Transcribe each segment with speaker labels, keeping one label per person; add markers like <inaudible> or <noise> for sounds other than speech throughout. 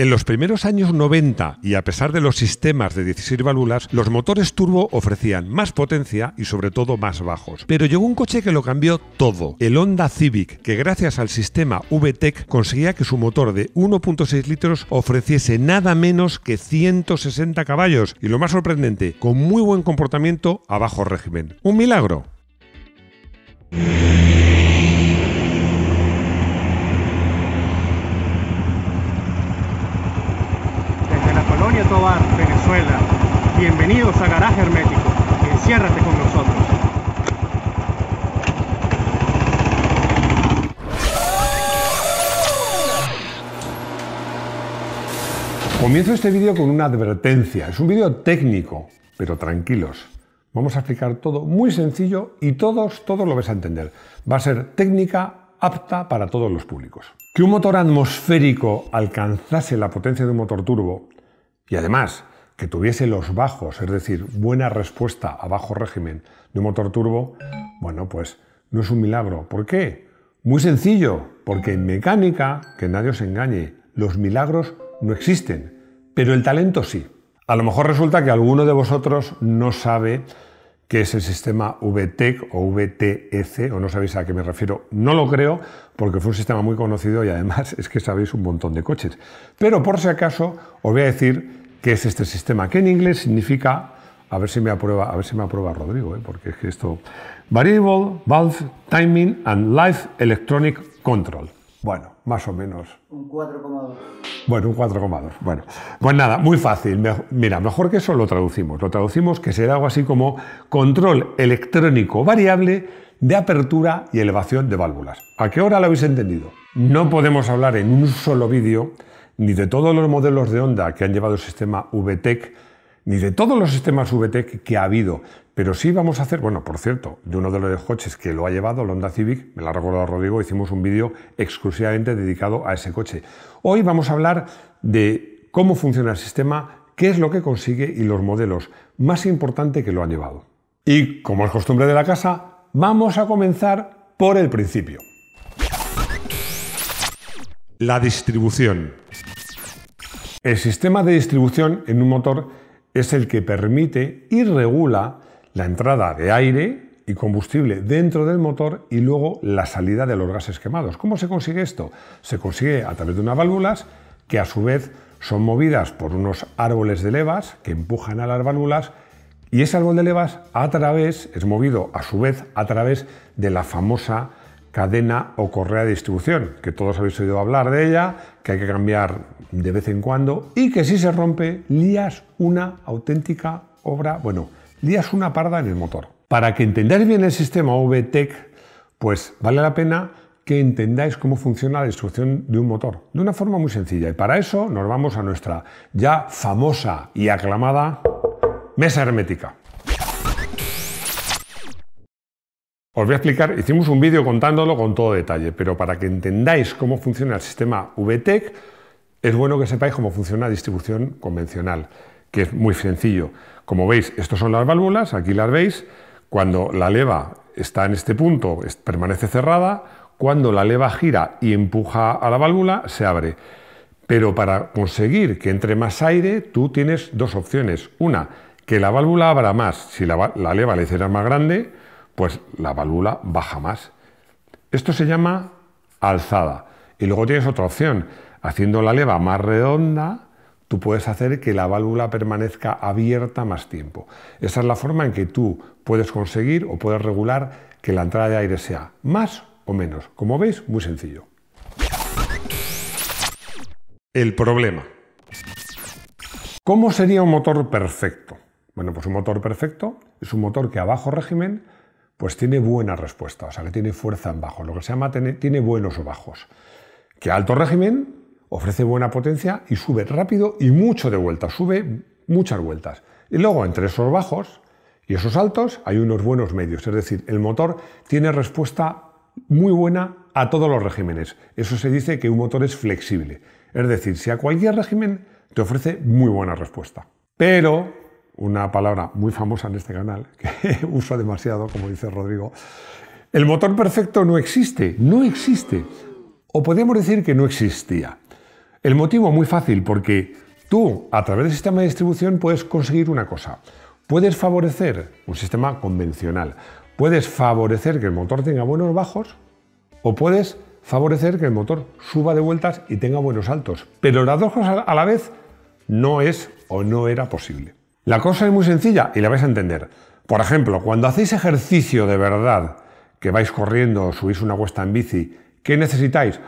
Speaker 1: En los primeros años 90, y a pesar de los sistemas de 16 válvulas, los motores turbo ofrecían más potencia y sobre todo más bajos. Pero llegó un coche que lo cambió todo, el Honda Civic, que gracias al sistema VTEC conseguía que su motor de 1.6 litros ofreciese nada menos que 160 caballos y lo más sorprendente, con muy buen comportamiento a bajo régimen. Un milagro. Venezuela. Bienvenidos a Garaje Hermético. Enciérrate con nosotros. Comienzo este vídeo con una advertencia. Es un vídeo técnico, pero tranquilos. Vamos a explicar todo muy sencillo y todos, todos lo vais a entender. Va a ser técnica apta para todos los públicos. Que un motor atmosférico alcanzase la potencia de un motor turbo y además que tuviese los bajos, es decir, buena respuesta a bajo régimen de un motor turbo, bueno, pues no es un milagro. ¿Por qué? Muy sencillo, porque en mecánica, que nadie os engañe, los milagros no existen, pero el talento sí. A lo mejor resulta que alguno de vosotros no sabe qué es el sistema VTEC o VTF, o no sabéis a qué me refiero. No lo creo, porque fue un sistema muy conocido y además <laughs> es que sabéis un montón de coches. Pero por si acaso, os voy a decir qué es este sistema, que en inglés significa, a ver si me aprueba, a ver si me aprueba Rodrigo, ¿eh? porque es que esto, Variable Valve Timing and Life Electronic Control. Bueno, más o menos. Un 4,2. Bueno, un 4,2. Bueno, pues nada, muy fácil. Mira, mejor que eso lo traducimos. Lo traducimos que será algo así como control electrónico variable de apertura y elevación de válvulas. ¿A qué hora lo habéis entendido? No podemos hablar en un solo vídeo ni de todos los modelos de Honda que han llevado el sistema VTEC, ni de todos los sistemas VTEC que ha habido, pero sí vamos a hacer, bueno, por cierto, de uno de los coches que lo ha llevado, el Honda Civic, me la ha recordado Rodrigo, hicimos un vídeo exclusivamente dedicado a ese coche. Hoy vamos a hablar de cómo funciona el sistema, qué es lo que consigue y los modelos, más importantes que lo han llevado. Y como es costumbre de la casa, vamos a comenzar por el principio. La distribución. El sistema de distribución en un motor es el que permite y regula la entrada de aire y combustible dentro del motor y luego la salida de los gases quemados. ¿Cómo se consigue esto? Se consigue a través de unas válvulas que a su vez son movidas por unos árboles de levas que empujan a las válvulas y ese árbol de levas a través es movido a su vez a través de la famosa cadena o correa de distribución, que todos habéis oído hablar de ella, que hay que cambiar de vez en cuando y que si se rompe, lías una auténtica obra, bueno, lías una parda en el motor. Para que entendáis bien el sistema VTEC, pues vale la pena que entendáis cómo funciona la distribución de un motor, de una forma muy sencilla. Y para eso nos vamos a nuestra ya famosa y aclamada mesa hermética. Os voy a explicar, hicimos un vídeo contándolo con todo detalle, pero para que entendáis cómo funciona el sistema VTEC, es bueno que sepáis cómo funciona la distribución convencional, que es muy sencillo. Como veis, estas son las válvulas, aquí las veis. Cuando la leva está en este punto, permanece cerrada. Cuando la leva gira y empuja a la válvula, se abre. Pero para conseguir que entre más aire, tú tienes dos opciones. Una, que la válvula abra más, si la, leva le hicieras más grande, pues la válvula baja más. Esto se llama alzada. Y luego tienes otra opción. Haciendo la leva más redonda, tú puedes hacer que la válvula permanezca abierta más tiempo. Esa es la forma en que tú puedes conseguir o puedes regular que la entrada de aire sea más o menos. Como veis, muy sencillo. El problema. ¿Cómo sería un motor perfecto? Bueno, pues un motor perfecto es un motor que a bajo régimen pues tiene buena respuesta, o sea, que tiene fuerza en bajo, lo que se llama tiene, tiene buenos o bajos. Que alto régimen ofrece buena potencia y sube rápido y mucho de vuelta, sube muchas vueltas. Y luego entre esos bajos y esos altos hay unos buenos medios, es decir, el motor tiene respuesta muy buena a todos los regímenes. Eso se dice que un motor es flexible. Es decir, si a cualquier régimen te ofrece muy buena respuesta. Pero una palabra muy famosa en este canal, <laughs> que uso demasiado, como dice Rodrigo. El motor perfecto no existe, no existe. O podemos decir que no existía. El motivo muy fácil, porque tú, a través del sistema de distribución, puedes conseguir una cosa. Puedes favorecer un sistema convencional. Puedes favorecer que el motor tenga buenos bajos o puedes favorecer que el motor suba de vueltas y tenga buenos altos. Pero las dos cosas a la vez no es o no era posible. La cosa es muy sencilla y la vais a entender. Por ejemplo, cuando hacéis ejercicio de verdad, que vais corriendo o subís una cuesta en bici, ¿qué necesitáis?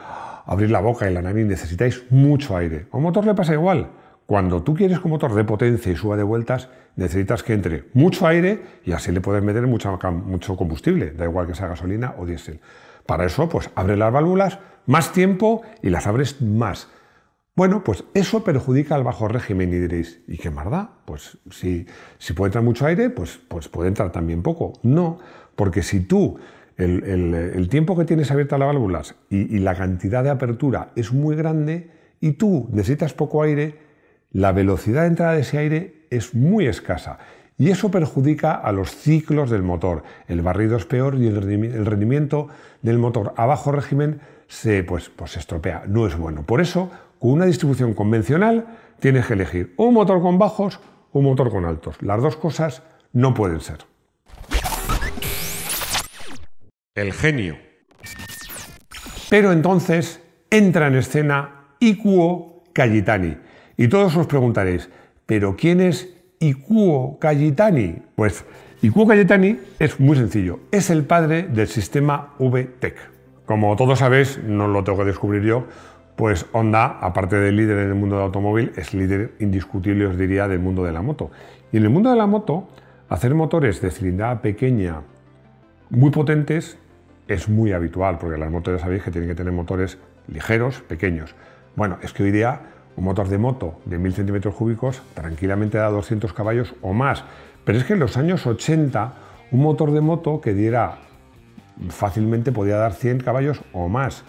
Speaker 1: Abrir la boca y la nariz, necesitáis mucho aire. A un motor le pasa igual. Cuando tú quieres que un motor de potencia y suba de vueltas, necesitas que entre mucho aire y así le puedes meter mucho, mucho combustible, da igual que sea gasolina o diésel. Para eso, pues abre las válvulas más tiempo y las abres más. Bueno, pues eso perjudica al bajo régimen y diréis, ¿y qué más da? Pues si, si puede entrar mucho aire, pues, pues puede entrar también poco. No, porque si tú el, tiempo que tienes abierta las válvulas y, la cantidad de apertura es muy grande y tú necesitas poco aire, la velocidad de entrada de ese aire es muy escasa. Y eso perjudica a los ciclos del motor. El barrido es peor y el rendimiento del motor a bajo régimen se, pues, pues, se estropea. No es bueno. Por eso, con una distribución convencional tienes que elegir un motor con bajos o un motor con altos. Las dos cosas no pueden ser. El genio. Pero entonces entra en escena Ikuo Cayetani. Y todos os preguntaréis, ¿pero quién es Ikuo Cayetani? Pues Ikuo Cayetani es muy sencillo, es el padre del sistema VTEC. Como todos sabéis, no lo tengo que descubrir yo, pues Honda, aparte de líder en el mundo del automóvil, es líder indiscutible, os diría, del mundo de la moto. Y en el mundo de la moto, hacer motores de cilindrada pequeña muy potentes es muy habitual, porque las motos ya sabéis que tienen que tener motores ligeros, pequeños. Bueno, es que hoy día un motor de moto de 1000 centímetros cúbicos tranquilamente da 200 caballos o más. Pero es que en los años 80 un motor de moto que diera fácilmente podía dar 100 caballos o más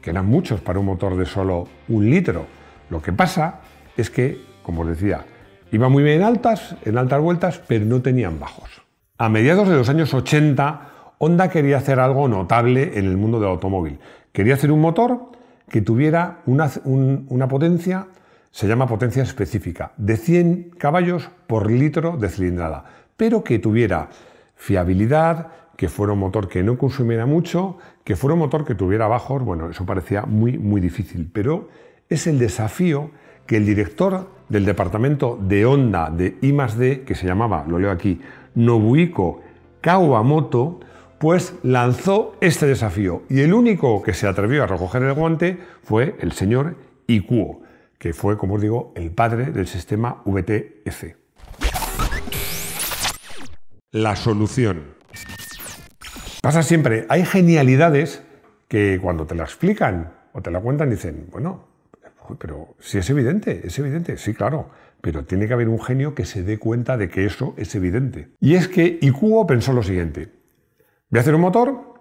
Speaker 1: que eran muchos para un motor de solo un litro. Lo que pasa es que, como os decía, iba muy bien en altas, en altas vueltas, pero no tenían bajos. A mediados de los años 80, Honda quería hacer algo notable en el mundo del automóvil. Quería hacer un motor que tuviera una, una potencia, se llama potencia específica, de 100 caballos por litro de cilindrada, pero que tuviera fiabilidad, que fuera un motor que no consumiera mucho, que fuera un motor que tuviera bajos, bueno, eso parecía muy, muy difícil, pero es el desafío que el director del departamento de Honda de I que se llamaba, lo leo aquí, Nobuiko Kawamoto, pues lanzó este desafío y el único que se atrevió a recoger el guante fue el señor Ikuo, que fue, como os digo, el padre del sistema VTF. La solución. Pasa siempre, hay genialidades que cuando te la explican o te la cuentan dicen, bueno, pero si es evidente, es evidente, sí, claro, pero tiene que haber un genio que se dé cuenta de que eso es evidente. Y es que IQO pensó lo siguiente, voy a hacer un motor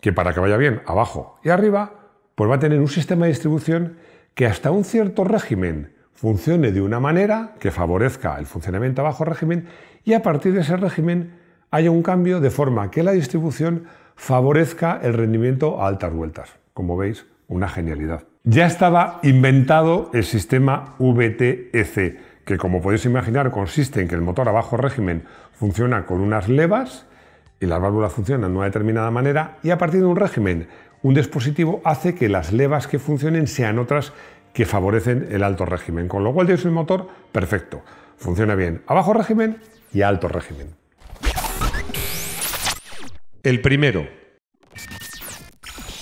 Speaker 1: que para que vaya bien abajo y arriba, pues va a tener un sistema de distribución que hasta un cierto régimen funcione de una manera que favorezca el funcionamiento a bajo régimen y a partir de ese régimen haya un cambio de forma que la distribución favorezca el rendimiento a altas vueltas. Como veis, una genialidad. Ya estaba inventado el sistema VTEC, que como podéis imaginar consiste en que el motor a bajo régimen funciona con unas levas y las válvulas funcionan de una determinada manera y a partir de un régimen, un dispositivo hace que las levas que funcionen sean otras que favorecen el alto régimen, con lo cual es el motor perfecto, funciona bien a bajo régimen y a alto régimen. El primero.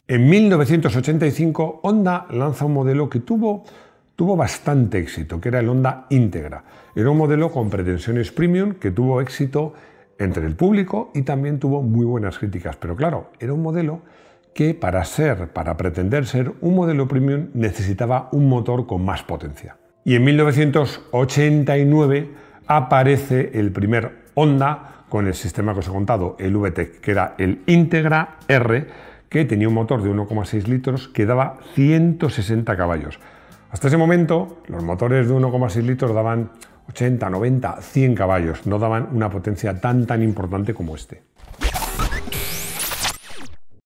Speaker 1: En 1985, Honda lanza un modelo que tuvo, tuvo bastante éxito, que era el Honda Integra. Era un modelo con pretensiones premium que tuvo éxito entre el público y también tuvo muy buenas críticas. Pero claro, era un modelo que para ser, para pretender ser un modelo premium, necesitaba un motor con más potencia. Y en 1989 aparece el primer Honda con el sistema que os he contado, el VTEC, que era el Integra R, que tenía un motor de 1,6 litros que daba 160 caballos. Hasta ese momento, los motores de 1,6 litros daban 80, 90, 100 caballos, no daban una potencia tan tan importante como este.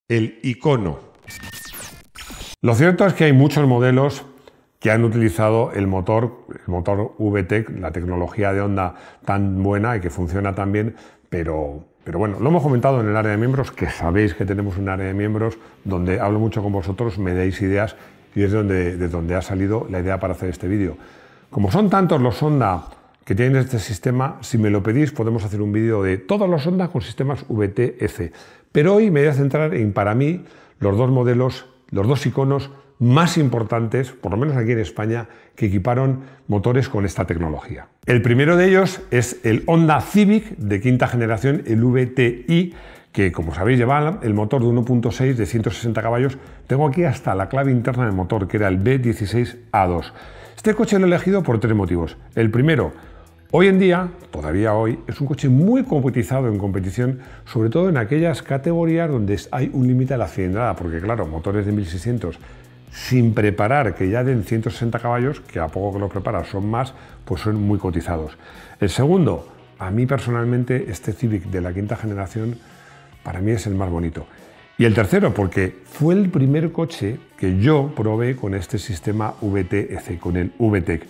Speaker 1: El icono. Lo cierto es que hay muchos modelos ya han utilizado el motor, el motor VTEC, la tecnología de onda tan buena y que funciona tan bien, pero, pero bueno, lo hemos comentado en el área de miembros, que sabéis que tenemos un área de miembros donde hablo mucho con vosotros, me dais ideas y es donde, de donde ha salido la idea para hacer este vídeo. Como son tantos los Honda que tienen este sistema, si me lo pedís podemos hacer un vídeo de todos los Honda con sistemas VTF. Pero hoy me voy a centrar en, para mí, los dos modelos, los dos iconos más importantes, por lo menos aquí en España, que equiparon motores con esta tecnología. El primero de ellos es el Honda Civic de quinta generación, el VTI, que como sabéis lleva el motor de 1.6 de 160 caballos. Tengo aquí hasta la clave interna del motor, que era el B16A2. Este coche lo he elegido por tres motivos. El primero, Hoy en día, todavía hoy, es un coche muy competizado en competición, sobre todo en aquellas categorías donde hay un límite a la cilindrada, porque claro, motores de 1600 sin preparar, que ya den 160 caballos, que a poco que lo preparas son más, pues son muy cotizados. El segundo, a mí personalmente este Civic de la quinta generación para mí es el más bonito. Y el tercero, porque fue el primer coche que yo probé con este sistema VTEC, con el VTEC,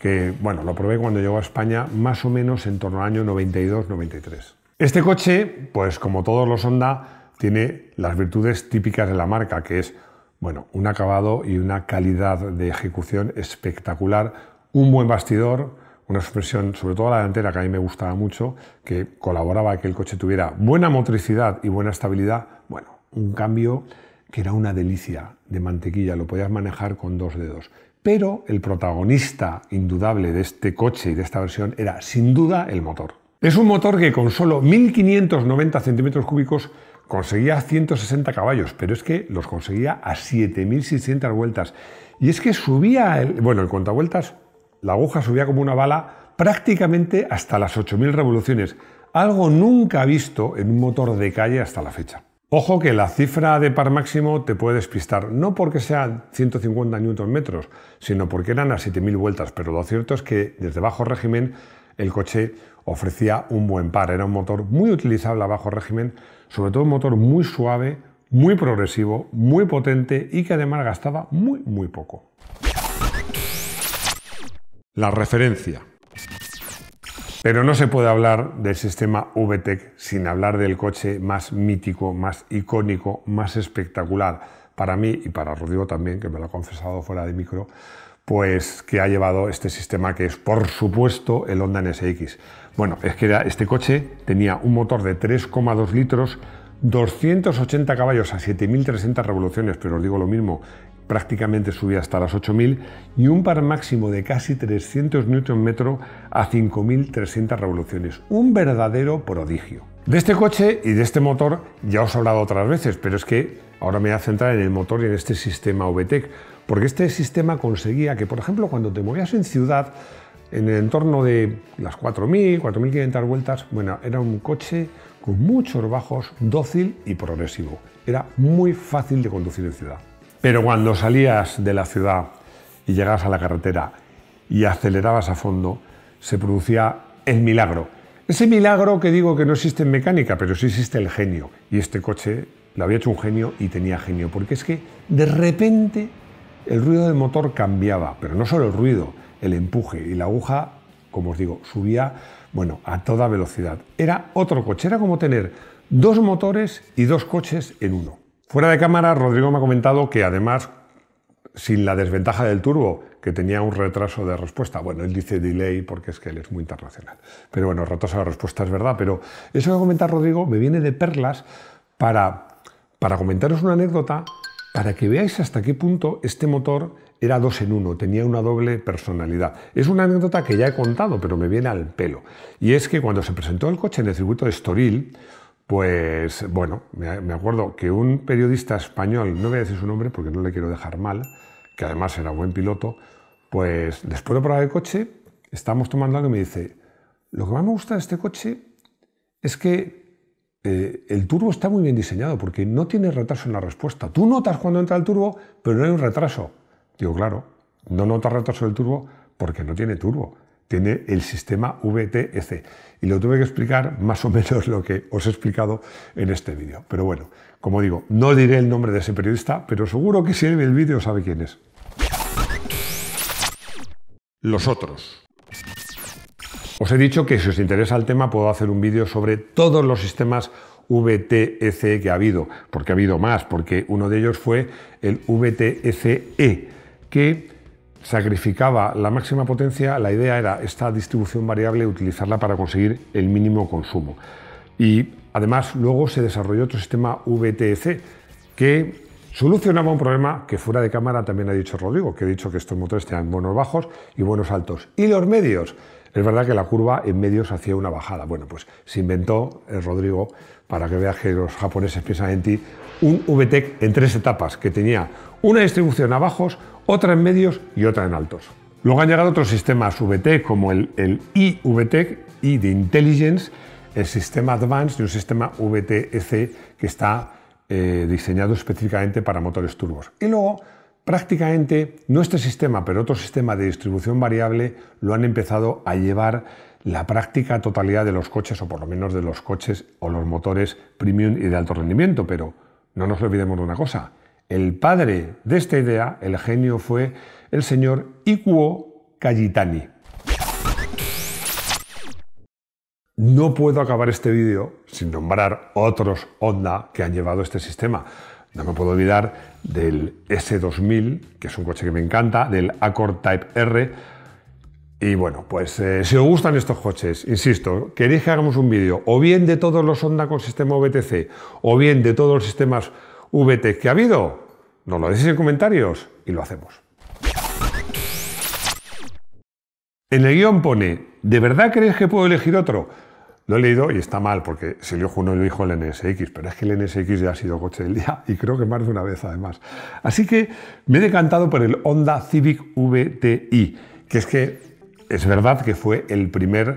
Speaker 1: que bueno, lo probé cuando llegó a España más o menos en torno al año 92-93. Este coche, pues como todos los Honda, tiene las virtudes típicas de la marca, que es bueno, un acabado y una calidad de ejecución espectacular, un buen bastidor, una suspensión, sobre todo la delantera, que a mí me gustaba mucho, que colaboraba a que el coche tuviera buena motricidad y buena estabilidad. Bueno, un cambio que era una delicia de mantequilla, lo podías manejar con dos dedos. Pero el protagonista indudable de este coche y de esta versión era sin duda el motor. Es un motor que con solo 1590 centímetros cúbicos conseguía 160 caballos, pero es que los conseguía a 7.600 vueltas. Y es que subía, el, bueno, en cuanto vueltas, la aguja subía como una bala prácticamente hasta las 8.000 revoluciones, algo nunca visto en un motor de calle hasta la fecha. Ojo que la cifra de par máximo te puede despistar, no porque sean 150 Nm, sino porque eran a 7.000 vueltas, pero lo cierto es que desde bajo régimen el coche ofrecía un buen par, era un motor muy utilizable a bajo régimen, sobre todo un motor muy suave, muy progresivo, muy potente y que además gastaba muy, muy poco. La referencia. Pero no se puede hablar del sistema VTEC sin hablar del coche más mítico, más icónico, más espectacular para mí y para Rodrigo también, que me lo ha confesado fuera de micro, pues que ha llevado este sistema que es, por supuesto, el Honda NSX. Bueno, es que este coche tenía un motor de 3,2 litros, 280 caballos a 7.300 revoluciones, pero os digo lo mismo, prácticamente subía hasta las 8.000, y un par máximo de casi 300 Nm a 5.300 revoluciones. Un verdadero prodigio. De este coche y de este motor ya os he hablado otras veces, pero es que ahora me voy a centrar en el motor y en este sistema VTEC porque este sistema conseguía que, por ejemplo, cuando te movías en ciudad, en el entorno de las 4.000, 4.500 vueltas, bueno, era un coche con muchos bajos, dócil y progresivo. Era muy fácil de conducir en ciudad. Pero cuando salías de la ciudad y llegabas a la carretera y acelerabas a fondo, se producía el milagro. Ese milagro que digo que no existe en mecánica, pero sí existe el genio. Y este coche lo había hecho un genio y tenía genio, porque es que de repente el ruido del motor cambiaba, pero no solo el ruido, el empuje y la aguja, como os digo, subía bueno, a toda velocidad. Era otro coche, era como tener dos motores y dos coches en uno. Fuera de cámara, Rodrigo me ha comentado que además, sin la desventaja del turbo, que tenía un retraso de respuesta. Bueno, él dice delay porque es que él es muy internacional. Pero bueno, retraso de respuesta es verdad. Pero eso que comentado Rodrigo me viene de perlas para, para comentaros una anécdota para que veáis hasta qué punto este motor era dos en uno, tenía una doble personalidad. Es una anécdota que ya he contado, pero me viene al pelo. Y es que cuando se presentó el coche en el circuito de Estoril, pues bueno, me acuerdo que un periodista español, no voy a decir su nombre porque no le quiero dejar mal, que además era buen piloto, pues después de probar el coche, estamos tomando algo y me dice, lo que más me gusta de este coche es que eh, el turbo está muy bien diseñado porque no tiene retraso en la respuesta. Tú notas cuando entra el turbo, pero no hay un retraso. Digo, claro, no notas retraso del turbo porque no tiene turbo. Tiene el sistema VTEC. Y lo tuve que explicar más o menos lo que os he explicado en este vídeo. Pero bueno, como digo, no diré el nombre de ese periodista, pero seguro que si ve el vídeo sabe quién es. Los otros. Os he dicho que si os interesa el tema puedo hacer un vídeo sobre todos los sistemas VTSE e que ha habido, porque ha habido más, porque uno de ellos fue el VTSE, e, que sacrificaba la máxima potencia, la idea era esta distribución variable utilizarla para conseguir el mínimo consumo. Y además luego se desarrolló otro sistema VTC e que solucionaba un problema que fuera de cámara también ha dicho Rodrigo, que he dicho que estos motores tenían buenos bajos y buenos altos. Y los medios, es verdad que la curva en medios hacía una bajada. Bueno, pues se inventó el eh, Rodrigo para que veas que los japoneses piensan en ti un VTEC en tres etapas que tenía una distribución a otra en medios y otra en altos. Luego han llegado otros sistemas VTEC como el, IVTEC y de Intelligence, el sistema Advanced y un sistema VTEC que está eh, diseñado específicamente para motores turbos. Y luego Prácticamente no este sistema, pero otro sistema de distribución variable lo han empezado a llevar la práctica totalidad de los coches, o por lo menos de los coches o los motores premium y de alto rendimiento. Pero no nos olvidemos de una cosa, el padre de esta idea, el genio, fue el señor Ikuo Kayitani. No puedo acabar este vídeo sin nombrar otros Honda que han llevado este sistema. No me puedo olvidar del S2000, que es un coche que me encanta, del Accord Type R. Y bueno, pues eh, si os gustan estos coches, insisto, queréis que hagamos un vídeo o bien de todos los Honda con sistema VTC o bien de todos los sistemas VT que ha habido, nos lo decís en comentarios y lo hacemos. En el guión pone, ¿de verdad creéis que puedo elegir otro? Lo he leído y está mal, porque se uno Juno lo dijo el NSX, pero es que el NSX ya ha sido coche del día y creo que más de una vez además. Así que me he decantado por el Honda Civic VTI, que es que es verdad que fue el primer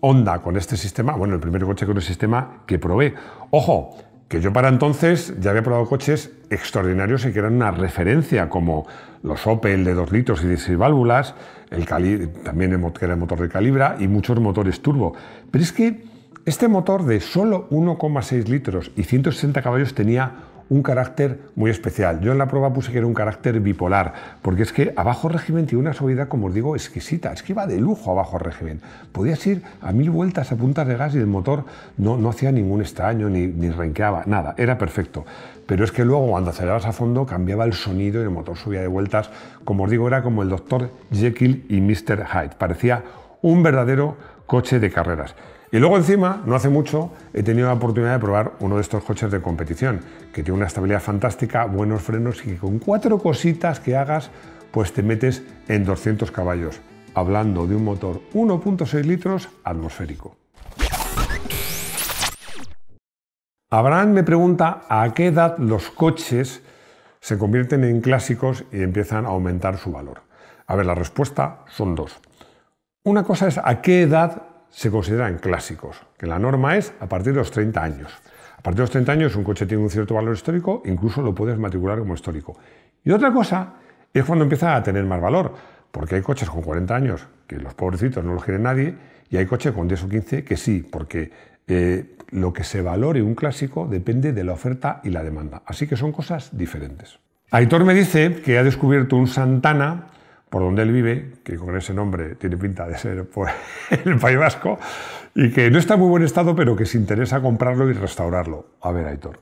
Speaker 1: Honda con este sistema, bueno, el primer coche con el sistema que probé. Ojo, que yo para entonces ya había probado coches extraordinarios y que eran una referencia, como los Opel de 2 litros y 16 válvulas, el también el, era el motor de calibra y muchos motores turbo. Pero es que este motor de solo 1,6 litros y 160 caballos tenía un carácter muy especial. Yo en la prueba puse que era un carácter bipolar, porque es que abajo régimen tiene una subida, como os digo, exquisita. Es que iba de lujo abajo régimen. Podías ir a mil vueltas a puntas de gas y el motor no, hacía ningún extraño, ni, ni renqueaba, nada. Era perfecto. Pero es que luego cuando acelerabas a fondo cambiaba el sonido y el motor subía de vueltas. Como os digo, era como el Dr. Jekyll y Mr. Hyde. Parecía un verdadero coche de carreras. Y luego encima, no hace mucho, he tenido la oportunidad de probar uno de estos coches de competición, que tiene una estabilidad fantástica, buenos frenos y que con cuatro cositas que hagas, pues te metes en 200 caballos, hablando de un motor 1.6 litros atmosférico. Abraham me pregunta a qué edad los coches se convierten en clásicos y empiezan a aumentar su valor. A ver, la respuesta son dos. Una cosa es a qué edad se consideran clásicos, que la norma es a partir de los 30 años. A partir de los 30 años un coche tiene un cierto valor histórico, incluso lo puedes matricular como histórico. Y otra cosa es cuando empieza a tener más valor, porque hay coches con 40 años que los pobrecitos no los quiere nadie, y hay coches con 10 o 15 que sí, porque eh, lo que se valore un clásico depende de la oferta y la demanda. Así que son cosas diferentes. Aitor me dice que ha descubierto un Santana por donde él vive, que con ese nombre tiene pinta de ser por pues, <laughs> el País Vasco, y que no está en muy buen estado, pero que se interesa comprarlo y restaurarlo. A ver, Aitor,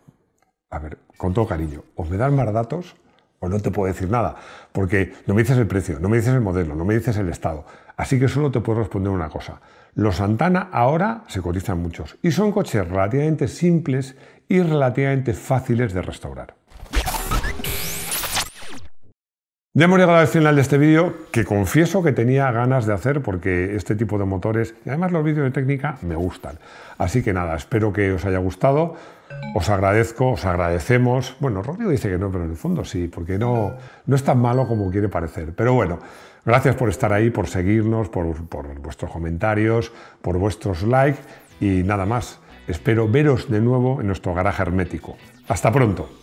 Speaker 1: a ver, con todo cariño, ¿os me das más datos o no te puedo decir nada? Porque no me dices el precio, no me dices el modelo, no me dices el estado. Así que solo te puedo responder una cosa. Los Santana ahora se cotizan muchos y son coches relativamente simples y relativamente fáciles de restaurar. Ya hemos llegado al final de este vídeo, que confieso que tenía ganas de hacer porque este tipo de motores, y además los vídeos de técnica, me gustan. Así que nada, espero que os haya gustado, os agradezco, os agradecemos. Bueno, Rodrigo dice que no, pero en el fondo sí, porque no, no es tan malo como quiere parecer. Pero bueno, gracias por estar ahí, por seguirnos, por vuestros comentarios, por vuestros likes y nada más. Espero veros de nuevo en nuestro garaje hermético. Hasta pronto.